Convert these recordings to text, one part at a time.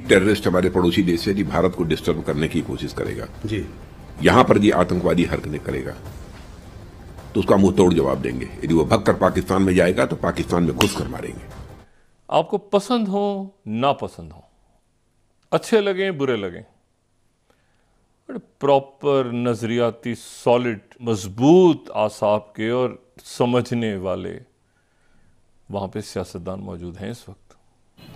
Terrorist हमारे पड़ोसी देश है जी भारत को डिस्टर्ब करने की कोशिश करेगा जी यहां पर जी आतंकवादी हरकतें करेगा तो उसका मुंह तोड़ जवाब देंगे यदि वो भगकर पाकिस्तान में जाएगा तो पाकिस्तान में घुस कर मारेंगे आपको पसंद हो ना पसंद हो अच्छे लगे बुरे लगे प्रॉपर नज़रियाती सॉलिड मजबूत आसाब के और समझने वाले वहां पे सियासतदान मौजूद हैं इस वक्त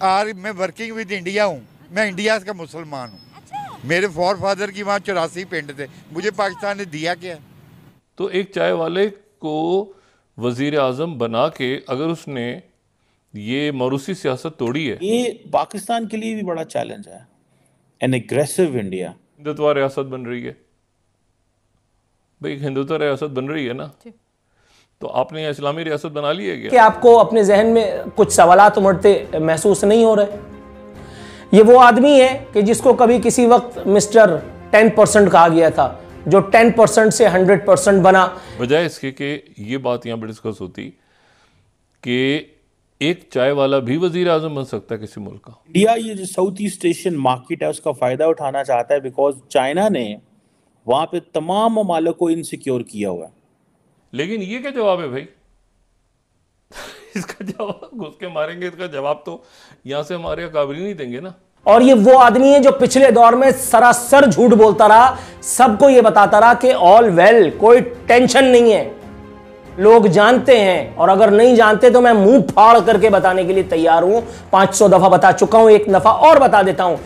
और मैं वर्किंग विद इंडिया हूँ मैं इंडिया का मुसलमान हूँ अच्छा? मेरे फॉर फादर की वहाँ चौरासी पिंड थे मुझे पाकिस्तान ने दिया क्या तो एक चाय वाले को वजीर आजम बना के अगर उसने ये मरूसी सियासत तोड़ी है ये पाकिस्तान के लिए भी बड़ा चैलेंज है एन एग्रेसिव इंडिया हिंदुत्व रियासत बन रही है भाई हिंदुत्व रियासत बन रही है ना तो आपने इस्लामी रियासत बना ली है कि आपको अपने जहन में कुछ सवाल उमड़ते महसूस नहीं हो रहे ये वो आदमी है कि जिसको कभी किसी वक्त मिस्टर टेन परसेंट कहा गया था जो टेन परसेंट से हंड्रेड परसेंट बना वजह इसके कि ये बात यहाँ पर डिस्कस होती कि एक चाय वाला भी वजीर आजम बन सकता है किसी मुल्क का इंडिया ये जो साउथ ईस्ट एशियन मार्केट है उसका फ़ायदा उठाना चाहता है बिकॉज चाइना ने वहाँ पे तमाम ममालक को इनसिक्योर किया हुआ है लेकिन ये क्या जवाब है भाई इसका जवाब घुस के मारेंगे इसका जवाब तो यहां से हमारे काबरी नहीं देंगे ना और ये वो आदमी है जो पिछले दौर में सरासर झूठ बोलता रहा सबको ये बताता रहा कि ऑल वेल कोई टेंशन नहीं है लोग जानते हैं और अगर नहीं जानते तो मैं मुंह फाड़ करके बताने के लिए तैयार हूं 500 दफा बता चुका हूं एक दफा और बता देता हूं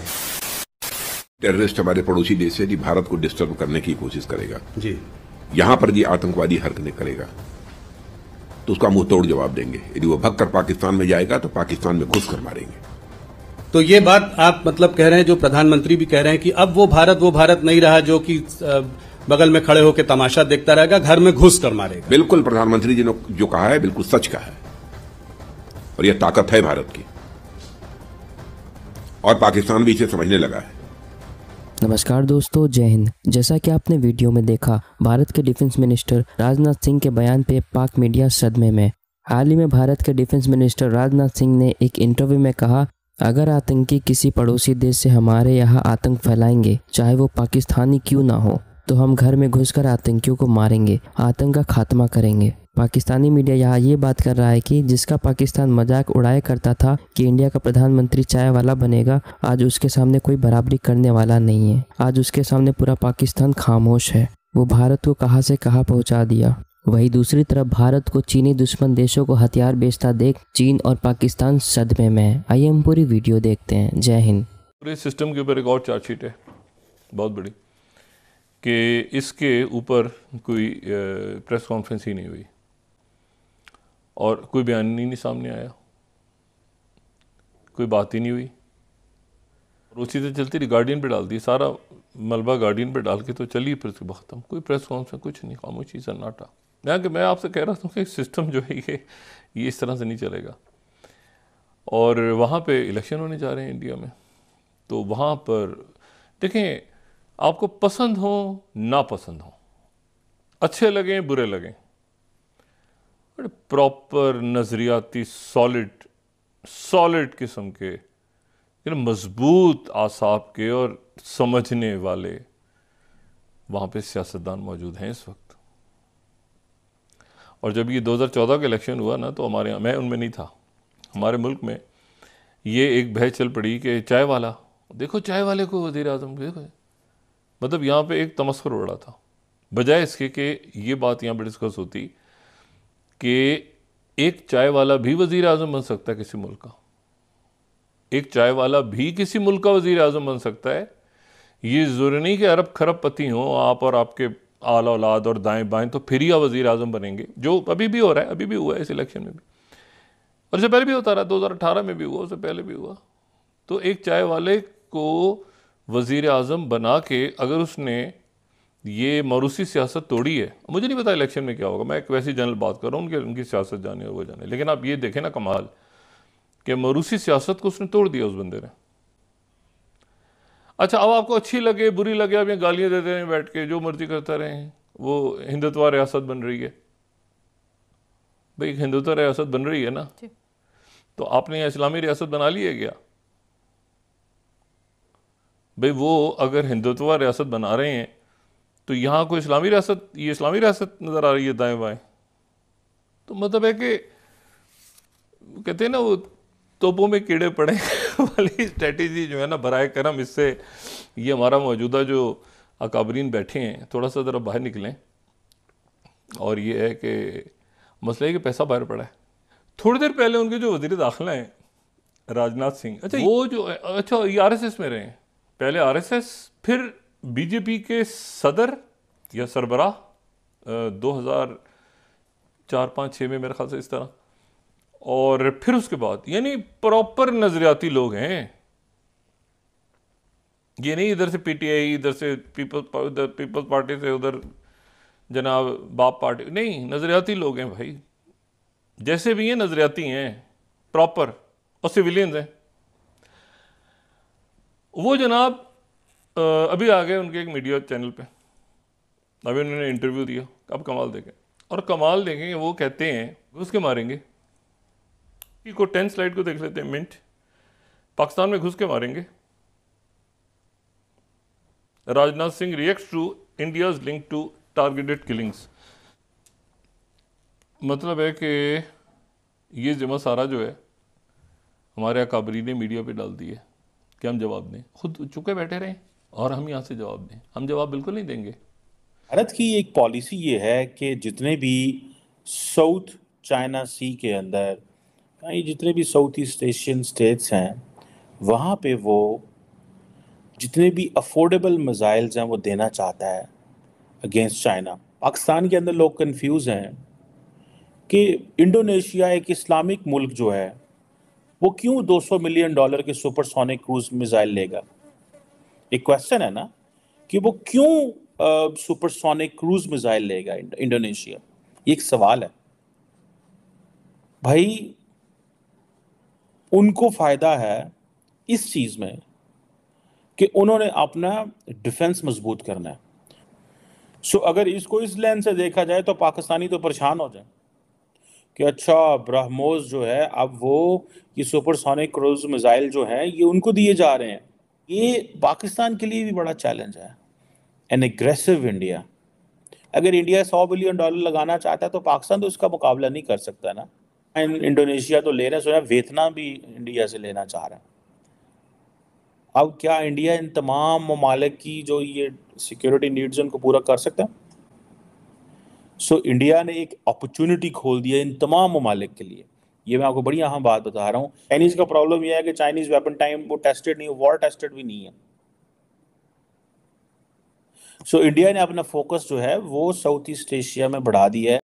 टेररिस्ट हमारे पड़ोसी देश से भारत को डिस्टर्ब करने की कोशिश करेगा जी यहां पर ये आतंकवादी हरकतें करेगा तो उसका मुंह तोड़ जवाब देंगे यदि वो भगकर पाकिस्तान में जाएगा तो पाकिस्तान में घुस कर मारेंगे तो ये बात आप मतलब कह रहे हैं जो प्रधानमंत्री भी कह रहे हैं कि अब वो भारत वो भारत नहीं रहा जो कि बगल में खड़े होकर तमाशा देखता रहेगा घर में घुस कर मारेगा बिल्कुल प्रधानमंत्री जी ने जो कहा है बिल्कुल सच कहा है और यह ताकत है भारत की और पाकिस्तान भी इसे समझने लगा है नमस्कार दोस्तों जय हिंद जैसा कि आपने वीडियो में देखा भारत के डिफेंस मिनिस्टर राजनाथ सिंह के बयान पे पाक मीडिया सदमे में हाल ही में भारत के डिफेंस मिनिस्टर राजनाथ सिंह ने एक इंटरव्यू में कहा अगर आतंकी किसी पड़ोसी देश से हमारे यहाँ आतंक फैलाएंगे चाहे वो पाकिस्तानी क्यों ना हो तो हम घर में घुसकर आतंकियों को मारेंगे आतंक का खात्मा करेंगे पाकिस्तानी मीडिया यहाँ ये बात कर रहा है कि जिसका पाकिस्तान मजाक उड़ाया करता था कि इंडिया का प्रधानमंत्री चाय वाला बनेगा आज उसके सामने कोई बराबरी करने वाला नहीं है आज उसके सामने पूरा पाकिस्तान खामोश है वो भारत को कहाँ से कहाँ पहुँचा दिया वही दूसरी तरफ भारत को चीनी दुश्मन देशों को हथियार बेचता देख चीन और पाकिस्तान सदमे में है आइए हम पूरी वीडियो देखते हैं जय हिंद पूरे सिस्टम के ऊपर एक और चार्जशीट है बहुत बड़ी कि इसके ऊपर कोई प्रेस कॉन्फ्रेंस ही नहीं हुई और कोई बयान ही नहीं सामने आया कोई बात ही नहीं हुई और उसी से तो चलती रही गार्डियन पर डाल दी सारा मलबा गार्डियन पर डाल के तो चली फिर उसके ख़त्म कोई प्रेस कॉन्फ्रेंस कुछ नहीं खामोशी सन्नाटा मैं कि मैं आपसे कह रहा था कि सिस्टम जो है ये ये इस तरह से नहीं चलेगा और वहाँ पे इलेक्शन होने जा रहे हैं इंडिया में तो वहाँ पर देखें आपको पसंद हो नापसंद हो अच्छे लगें बुरे लगें बड़े प्रॉपर नज़रियाती सॉलिड सॉलिड किस्म के मजबूत आसाब के और समझने वाले वहाँ पे सियासतदान मौजूद हैं इस वक्त और जब ये 2014 का इलेक्शन हुआ ना तो हमारे यहाँ मैं उनमें नहीं था हमारे मुल्क में ये एक बहस चल पड़ी कि चाय वाला देखो चाय वाले को वजीर अजम देखो मतलब यहाँ पे एक तमस्कर उड़ा था बजाय इसके कि ये बात यहाँ पर डिस्कस होती कि एक चाय वाला भी वजीर अजम बन सकता है किसी मुल्क का एक चाय वाला भी किसी मुल्क का वजीर अजम बन सकता है ये ज़रूरी नहीं कि अरब खरब पति हों आप और आपके आल औलाद और दाएं बाएं तो फिर ही वजीर आजम बनेंगे जो अभी भी हो रहा है अभी भी हुआ है इस इलेक्शन में भी और इससे पहले भी होता रहा अठारह में भी हुआ उससे पहले भी हुआ तो एक चाय वाले को वज़ी अजम बना के अगर उसने ये मरूसी सियासत तोड़ी है मुझे नहीं पता इलेक्शन में क्या होगा मैं एक वैसी जनरल बात कर रहा हूँ उनके उनकी सियासत जाने वो जाने लेकिन आप ये देखें ना कमाल कि मरूसी सियासत को उसने तोड़ दिया उस बंदे ने अच्छा अब आपको अच्छी लगे बुरी लगे आप ये गालियाँ देते रहें बैठ के जो मर्जी करता रहे वो हिंदुत्व रियासत बन रही है भाई हिंदुत्व रियासत बन रही है ना तो आपने इस्लामी रियासत बना ली है क्या भाई वो अगर हिंदुत्व रियासत बना रहे हैं तो यहाँ कोई इस्लामी रियासत ये इस्लामी रियासत नज़र आ रही है दाएँ बाएँ तो मतलब है कि कहते हैं ना वो तोपों में कीड़े पड़े वाली स्ट्रेटजी जो है ना बरए करम इससे ये हमारा मौजूदा जो अकाबरीन बैठे हैं थोड़ा सा ज़रा बाहर निकलें और ये है कि मसला है कि पैसा बाहर पड़ा है थोड़ी देर पहले उनके जो वजीर दाखिला हैं राजनाथ सिंह अच्छा वो जो अच्छा ये आर एस एस में रहे हैं पहले आर एस एस फिर बीजेपी के सदर या सरबराह दो हज़ार चार पाँच छः में मेरे ख्याल से इस तरह और फिर उसके बाद यानी प्रॉपर नज़रियाती लोग हैं ये नहीं इधर से पीटीआई इधर से पीपल्स पीपल्स पार्टी से उधर जनाब बाप पार्टी नहीं नज़रियाती लोग हैं भाई जैसे भी हैं नज़रियाती हैं प्रॉपर और सिविलियंस हैं वो जनाब अभी आ गए उनके एक मीडिया चैनल पे अभी उन्होंने इंटरव्यू दिया अब कमाल देखें और कमाल देखेंगे वो कहते हैं घुस के मारेंगे को टेन स्लाइड को देख लेते हैं मिनट पाकिस्तान में घुस के मारेंगे Rajnath Singh react to India link to targeted killings मतलब है कि ये जिम्मा सारा जो है हमारे अकाबरी ने मीडिया पे डाल दी है कि हम जवाब दें खुद चुके बैठे रहें और हम यहाँ से जवाब दें हम जवाब बिल्कुल नहीं देंगे भारत की एक पॉलिसी ये है कि जितने भी साउथ चाइना सी के अंदर ये जितने भी साउथ ईस्ट एशियन स्टेट्स हैं वहाँ पे वो जितने भी अफोर्डेबल मिज़ाइल्स हैं वो देना चाहता है अगेंस्ट चाइना पाकिस्तान के अंदर लोग कंफ्यूज हैं कि इंडोनेशिया एक इस्लामिक मुल्क जो है वो क्यों 200 मिलियन डॉलर के सुपरसोनिक क्रूज मिज़ाइल लेगा एक क्वेश्चन है ना कि वो क्यों सुपरसोनिक क्रूज मिसाइल लेगा इंडोनेशिया ये एक सवाल है भाई उनको फायदा है इस चीज में कि उन्होंने अपना डिफेंस मजबूत करना है सो अगर इसको इस लेंस से देखा जाए तो पाकिस्तानी तो परेशान हो जाए कि अच्छा ब्रह्मोस जो है अब वो ये सुपरसोनिक क्रूज मिसाइल जो है ये उनको दिए जा रहे हैं ये पाकिस्तान के लिए भी बड़ा चैलेंज है एन एग्रेसिव इंडिया अगर इंडिया सौ बिलियन डॉलर लगाना चाहता है तो पाकिस्तान तो उसका मुकाबला नहीं कर सकता ना इंडोनेशिया तो ले रहे हैं सुना वियतनाम भी इंडिया से लेना चाह रहे हैं अब क्या इंडिया इन तमाम ममालिक की जो ये सिक्योरिटी नीड्स उनको पूरा कर सकता है सो so, इंडिया ने एक अपॉर्चुनिटी खोल दिया इन तमाम ममालिक के लिए ये मैं आपको बड़ी अहम हाँ, बात बता रहा हूँ चाइनीज का प्रॉब्लम यह है कि चाइनीज वेपन टाइम वो टेस्टेड नहीं वॉर टेस्टेड भी नहीं है सो so, इंडिया ने अपना फोकस जो है वो साउथ ईस्ट एशिया में बढ़ा दिया है